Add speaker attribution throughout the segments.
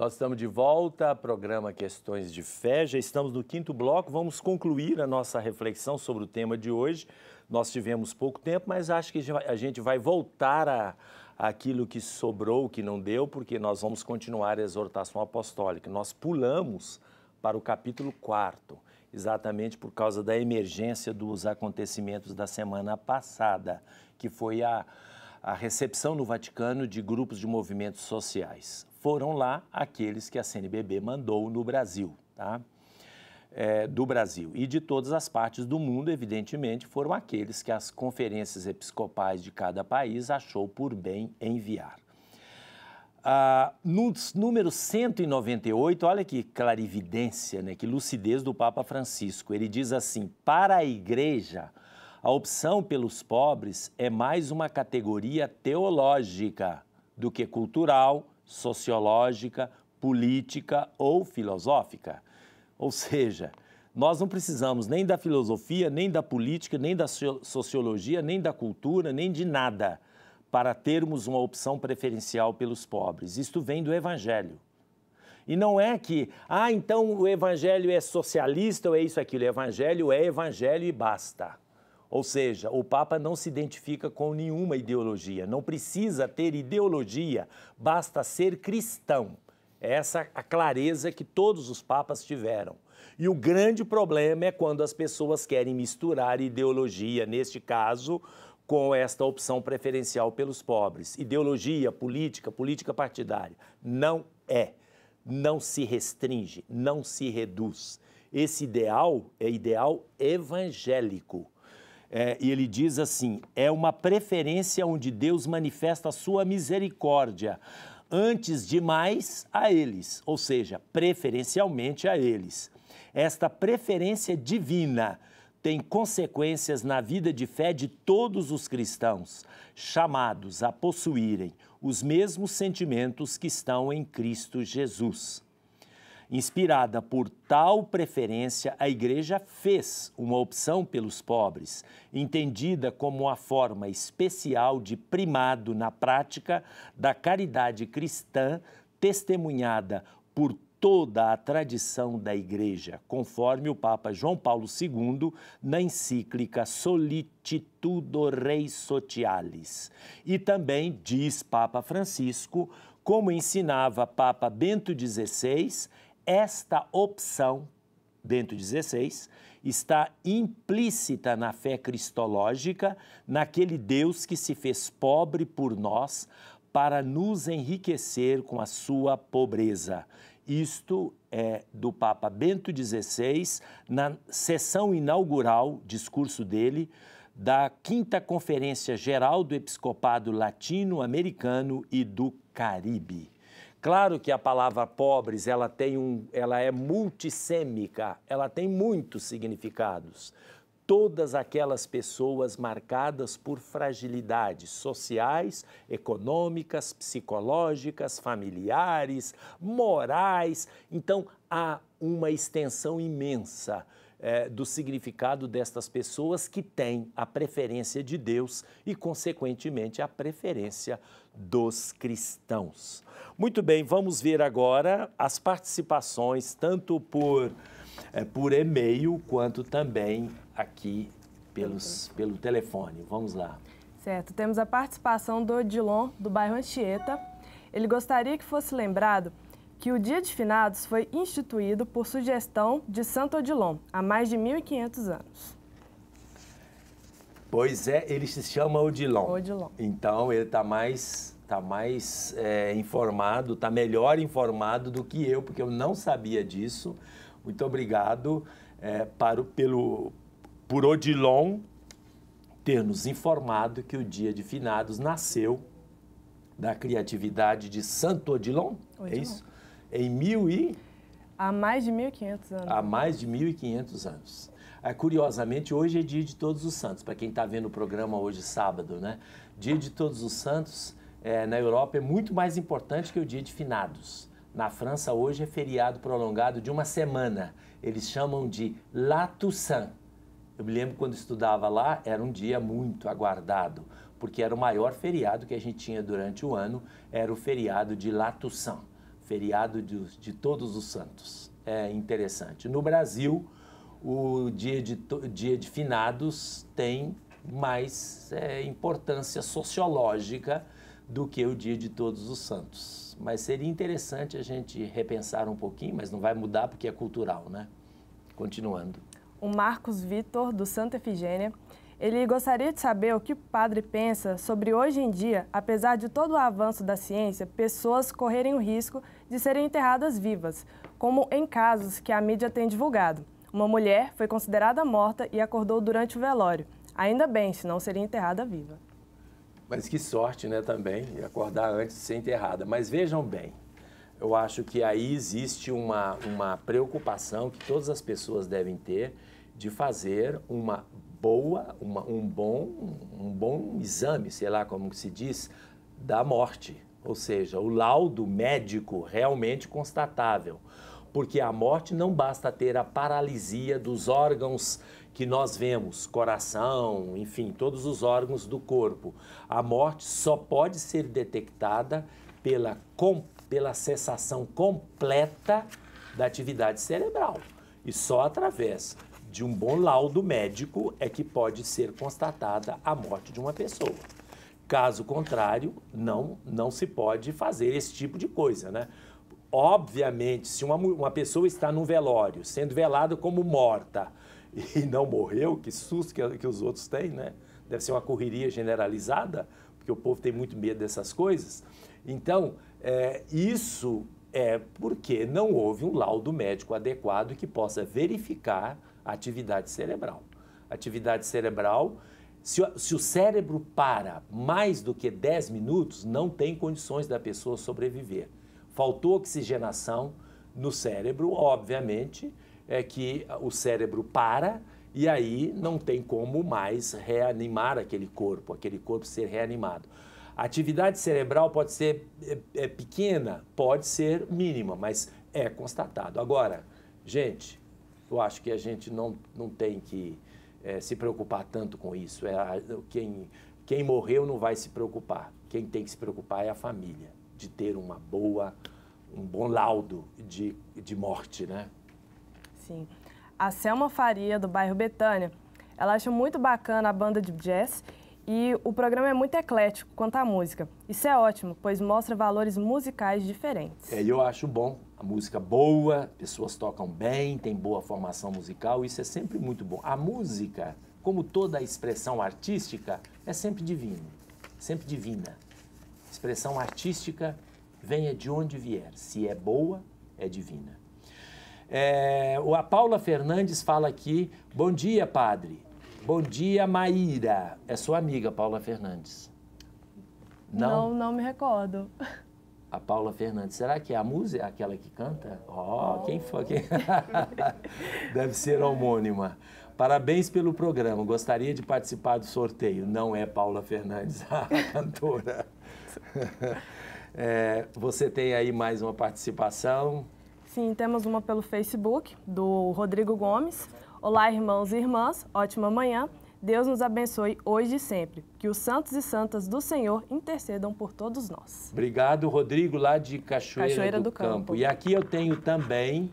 Speaker 1: Nós estamos de volta, programa Questões de Fé. Já estamos no quinto bloco. Vamos concluir a nossa reflexão sobre o tema de hoje. Nós tivemos pouco tempo, mas acho que a gente vai voltar a aquilo que sobrou, que não deu, porque nós vamos continuar a exortação apostólica. Nós pulamos para o capítulo 4, exatamente por causa da emergência dos acontecimentos da semana passada, que foi a, a recepção no Vaticano de grupos de movimentos sociais foram lá aqueles que a CNBB mandou no Brasil, tá? É, do Brasil e de todas as partes do mundo, evidentemente, foram aqueles que as conferências episcopais de cada país achou por bem enviar. Ah, no número 198, olha que clarividência, né, que lucidez do Papa Francisco. Ele diz assim: para a igreja, a opção pelos pobres é mais uma categoria teológica do que cultural, sociológica, política ou filosófica. Ou seja, nós não precisamos nem da filosofia, nem da política, nem da sociologia, nem da cultura, nem de nada para termos uma opção preferencial pelos pobres. Isto vem do Evangelho. E não é que, ah, então o Evangelho é socialista ou é isso, aquilo. O Evangelho é Evangelho e basta. Ou seja, o Papa não se identifica com nenhuma ideologia, não precisa ter ideologia, basta ser cristão. Essa é a clareza que todos os papas tiveram. E o grande problema é quando as pessoas querem misturar ideologia, neste caso, com esta opção preferencial pelos pobres. Ideologia, política, política partidária. Não é. Não se restringe, não se reduz. Esse ideal é ideal evangélico. É, e ele diz assim: é uma preferência onde Deus manifesta a sua misericórdia antes de mais a eles, ou seja, preferencialmente a eles. Esta preferência divina tem consequências na vida de fé de todos os cristãos, chamados a possuírem os mesmos sentimentos que estão em Cristo Jesus. Inspirada por tal preferência, a Igreja fez uma opção pelos pobres, entendida como uma forma especial de primado na prática da caridade cristã testemunhada por toda a tradição da Igreja, conforme o Papa João Paulo II na encíclica Solitudo Rei Socialis. E também diz Papa Francisco, como ensinava Papa Bento XVI, esta opção, Bento XVI, está implícita na fé cristológica, naquele Deus que se fez pobre por nós para nos enriquecer com a sua pobreza. Isto é do Papa Bento XVI, na sessão inaugural, discurso dele, da Quinta Conferência Geral do Episcopado Latino-Americano e do Caribe. Claro que a palavra pobres ela tem um, ela é multissêmica, ela tem muitos significados. Todas aquelas pessoas marcadas por fragilidades sociais, econômicas, psicológicas, familiares, morais. Então há uma extensão imensa é, do significado destas pessoas que têm a preferência de Deus e, consequentemente, a preferência dos cristãos. Muito bem, vamos ver agora as participações, tanto por, é, por e-mail quanto também aqui pelos, pelo telefone. Vamos lá.
Speaker 2: Certo, temos a participação do Odilon, do bairro Anchieta. Ele gostaria que fosse lembrado que o Dia de Finados foi instituído por sugestão de Santo Odilon, há mais de 1.500 anos.
Speaker 1: Pois é, ele se chama Odilon. Odilon. Então ele está mais, tá mais é, informado, está melhor informado do que eu, porque eu não sabia disso. Muito obrigado é, para, pelo, por Odilon ter nos informado que o Dia de Finados nasceu da criatividade de Santo Odilon. É Odilon. É isso? Em mil e...
Speaker 2: Há mais de 1.500 anos. Há
Speaker 1: mais de 1.500 anos. É, curiosamente, hoje é dia de todos os santos, para quem está vendo o programa hoje, sábado, né? Dia de todos os santos, é, na Europa, é muito mais importante que o dia de finados. Na França, hoje é feriado prolongado de uma semana. Eles chamam de La Eu me lembro quando estudava lá, era um dia muito aguardado, porque era o maior feriado que a gente tinha durante o ano, era o feriado de La feriado de, de Todos os Santos. É interessante. No Brasil, o dia de, dia de finados tem mais é, importância sociológica do que o dia de Todos os Santos. Mas seria interessante a gente repensar um pouquinho, mas não vai mudar porque é cultural, né? Continuando.
Speaker 2: O Marcos Vitor, do Santa Efigênia, ele gostaria de saber o que o padre pensa sobre hoje em dia, apesar de todo o avanço da ciência, pessoas correrem o risco de serem enterradas vivas, como em casos que a mídia tem divulgado. Uma mulher foi considerada morta e acordou durante o velório. Ainda bem, senão seria enterrada viva.
Speaker 1: Mas que sorte, né, também, acordar antes de ser enterrada. Mas vejam bem, eu acho que aí existe uma, uma preocupação que todas as pessoas devem ter de fazer uma boa, uma, um, bom, um bom exame, sei lá como se diz, da morte ou seja, o laudo médico realmente constatável. Porque a morte não basta ter a paralisia dos órgãos que nós vemos, coração, enfim, todos os órgãos do corpo. A morte só pode ser detectada pela, com, pela cessação completa da atividade cerebral. E só através de um bom laudo médico é que pode ser constatada a morte de uma pessoa. Caso contrário, não, não se pode fazer esse tipo de coisa, né? Obviamente, se uma, uma pessoa está no velório, sendo velada como morta e não morreu, que susto que, que os outros têm, né? Deve ser uma correria generalizada, porque o povo tem muito medo dessas coisas. Então, é, isso é porque não houve um laudo médico adequado que possa verificar a atividade cerebral. Atividade cerebral se, se o cérebro para mais do que 10 minutos, não tem condições da pessoa sobreviver. Faltou oxigenação no cérebro, obviamente, é que o cérebro para e aí não tem como mais reanimar aquele corpo, aquele corpo ser reanimado. A atividade cerebral pode ser é, é pequena, pode ser mínima, mas é constatado. Agora, gente, eu acho que a gente não, não tem que é, se preocupar tanto com isso. É a, quem, quem morreu não vai se preocupar. Quem tem que se preocupar é a família, de ter uma boa, um bom laudo de, de morte, né?
Speaker 2: Sim. A Selma Faria, do bairro Betânia, ela acha muito bacana a banda de jazz e o programa é muito eclético quanto à música. Isso é ótimo, pois mostra valores musicais diferentes.
Speaker 1: É, eu acho bom a música boa, pessoas tocam bem, tem boa formação musical, isso é sempre muito bom. A música, como toda a expressão artística, é sempre divina, sempre divina. Expressão artística venha de onde vier, se é boa, é divina. É, a Paula Fernandes fala aqui, bom dia, padre. Bom dia, Maíra. É sua amiga, Paula Fernandes. Não,
Speaker 2: não, não me recordo.
Speaker 1: a Paula Fernandes. Será que é a música, é aquela que canta? Ó, oh, quem foi? Quem... Deve ser homônima. Parabéns pelo programa. Gostaria de participar do sorteio. Não é Paula Fernandes, a cantora. É, você tem aí mais uma participação?
Speaker 2: Sim, temos uma pelo Facebook, do Rodrigo Gomes. Olá, irmãos e irmãs. Ótima manhã. Deus nos abençoe hoje e sempre. Que os santos e santas do Senhor intercedam por todos
Speaker 1: nós. Obrigado, Rodrigo, lá de Cachoeira, Cachoeira do, do Campo. Campo. E aqui eu tenho também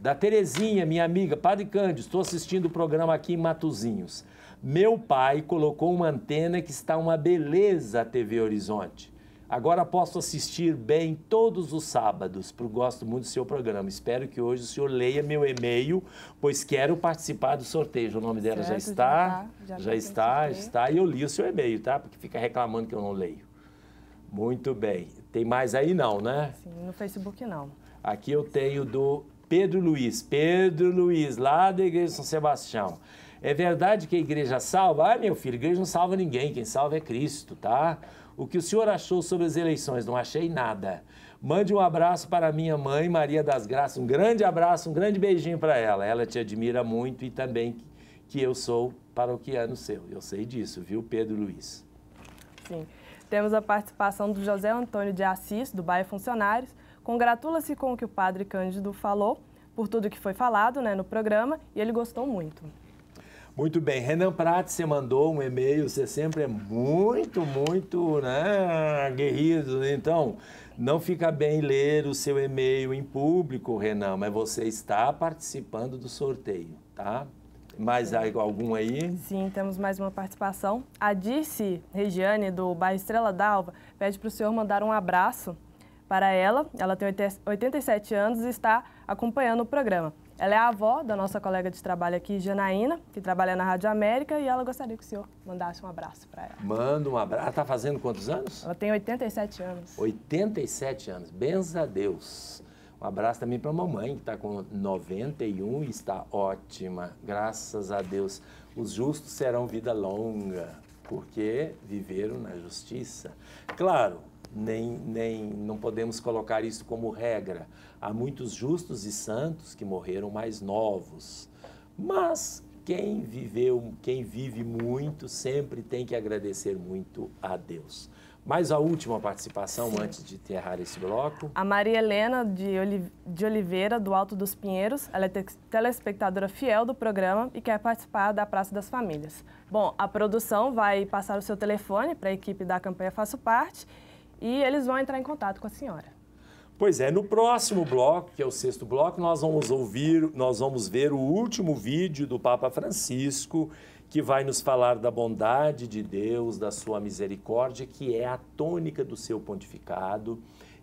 Speaker 1: da Terezinha, minha amiga, Padre Cândido, estou assistindo o programa aqui em Matozinhos. Meu pai colocou uma antena que está uma beleza a TV Horizonte. Agora posso assistir bem todos os sábados, porque gosto muito do seu programa. Espero que hoje o senhor leia meu e-mail, pois quero participar do sorteio. O nome dela certo, já está, já, tá, já, já tá está, já está. E eu li o seu e-mail, tá? Porque fica reclamando que eu não leio. Muito bem. Tem mais aí não, né?
Speaker 2: Sim, no Facebook não.
Speaker 1: Aqui eu tenho do Pedro Luiz. Pedro Luiz, lá da Igreja São Sebastião. É verdade que a igreja salva? Ah, meu filho, a igreja não salva ninguém. Quem salva é Cristo, tá? O que o senhor achou sobre as eleições? Não achei nada. Mande um abraço para minha mãe, Maria das Graças. Um grande abraço, um grande beijinho para ela. Ela te admira muito e também que eu sou paroquiano seu. Eu sei disso, viu, Pedro Luiz?
Speaker 2: Sim. Temos a participação do José Antônio de Assis, do Bairro Funcionários. Congratula-se com o que o padre Cândido falou, por tudo que foi falado né, no programa, e ele gostou muito.
Speaker 1: Muito bem. Renan Prat, você mandou um e-mail, você sempre é muito, muito né, aguerrido. Né? Então, não fica bem ler o seu e-mail em público, Renan, mas você está participando do sorteio, tá? Mais algum aí? Sim, temos
Speaker 2: mais uma participação. A Dirce Regiane, do bairro Estrela d'Alva, pede para o senhor mandar um abraço para ela. Ela tem 87 anos e está acompanhando o programa. Ela é a avó da nossa colega de trabalho aqui, Janaína, que trabalha na Rádio América, e ela gostaria que o senhor mandasse um abraço para ela.
Speaker 1: Manda um abraço. Ela está fazendo quantos anos? Ela tem
Speaker 2: 87
Speaker 1: anos. 87 anos. Benza a Deus. Um abraço também para a mamãe, que está com 91 e está ótima. Graças a Deus. Os justos serão vida longa, porque viveram na justiça. Claro, nem, nem não podemos colocar isso como regra. Há muitos justos e santos que morreram mais novos. Mas quem viveu, quem vive muito, sempre tem que agradecer muito a Deus. Mais a última participação Sim. antes de enterrar esse bloco.
Speaker 2: A Maria Helena de Oliveira, do Alto dos Pinheiros, ela é telespectadora fiel do programa e quer participar da Praça das Famílias. Bom, a produção vai passar o seu telefone para a equipe da campanha Faço Parte e eles vão entrar em contato com a senhora.
Speaker 1: Pois é, no próximo bloco, que é o sexto bloco, nós vamos ouvir, nós vamos ver o último vídeo do Papa Francisco, que vai nos falar da bondade de Deus, da sua misericórdia, que é a tônica do seu pontificado,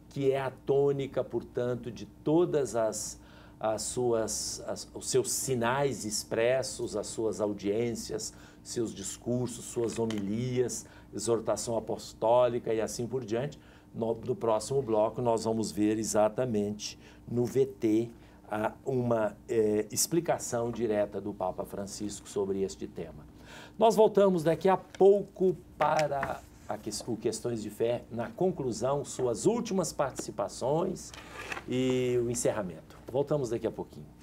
Speaker 1: que é a tônica, portanto, de todas as as suas, as, os seus sinais expressos, as suas audiências, seus discursos, suas homilias, exortação apostólica e assim por diante. No, no próximo bloco, nós vamos ver exatamente no VT a, uma é, explicação direta do Papa Francisco sobre este tema. Nós voltamos daqui a pouco para que, o Questões de Fé, na conclusão, suas últimas participações e o encerramento. Voltamos daqui a pouquinho.